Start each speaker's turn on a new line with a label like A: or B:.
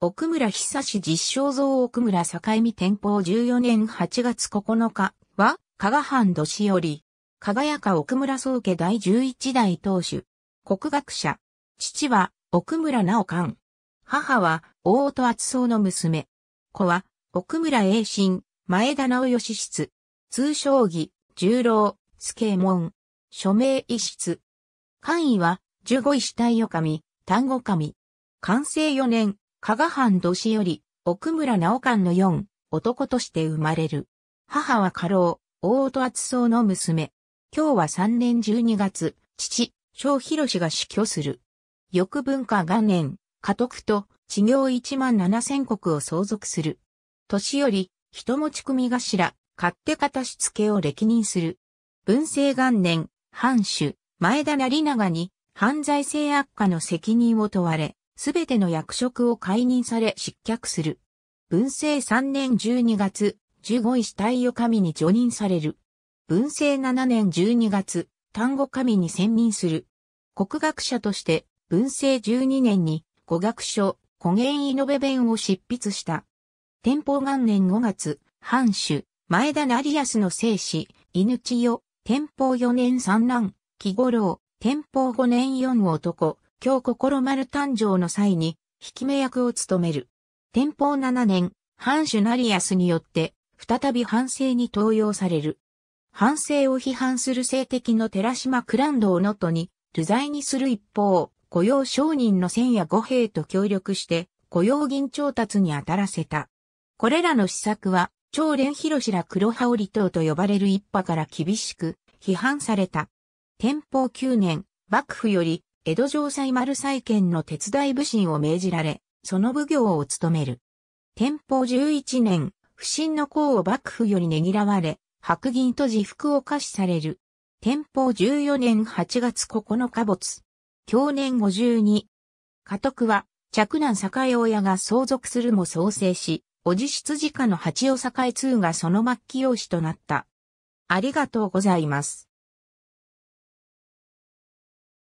A: 奥村久志実証像奥村境見天保14年8月9日は、加賀藩年寄より、輝か奥村宗家第11代当主、国学者。父は、奥村直官。母は、大戸厚宗の娘。子は、奥村栄心、前田直義室。通称義、十郎、助門。署名医室。官位は、十五位死体予丹後神。完成4年、加賀藩年より、奥村直官の四、男として生まれる。母は家老、大音厚僧の娘。今日は3年12月、父、小広が死去する。翌文化元年、家督と、地業1万7千国を相続する。年より、人持ち組頭、勝手方し付けを歴任する。文政元年、藩主、前田成長に、犯罪性悪化の責任を問われ、すべての役職を解任され失脚する。文政3年12月、15位死体を神に除任される。文政7年12月、単語神に選任する。国学者として、文政12年に、語学書、古言イノベ弁を執筆した。天保元年5月、藩主、前田成康の生死、犬千代、天保4年三男、木五郎、天保5年4男、京心丸誕生の際に、引き目役を務める。天保7年、藩主ナリアスによって、再び藩政に登用される。藩政を批判する政敵の寺島クランドをノトに、流罪にする一方、雇用商人の千夜五兵と協力して、雇用銀調達に当たらせた。これらの施策は、超連広しら黒羽織党と呼ばれる一派から厳しく批判された。天保9年、幕府より江戸城西丸再建の手伝い武神を命じられ、その奉行を務める。天保11年、不審の功を幕府よりねぎらわれ、白銀と自服を可視される。天保14年8月9日没。享年52。家督は、嫡男栄親が相続するも創生し、おじ出自家の八尾栄2がその末期用紙となった。ありがとうございます。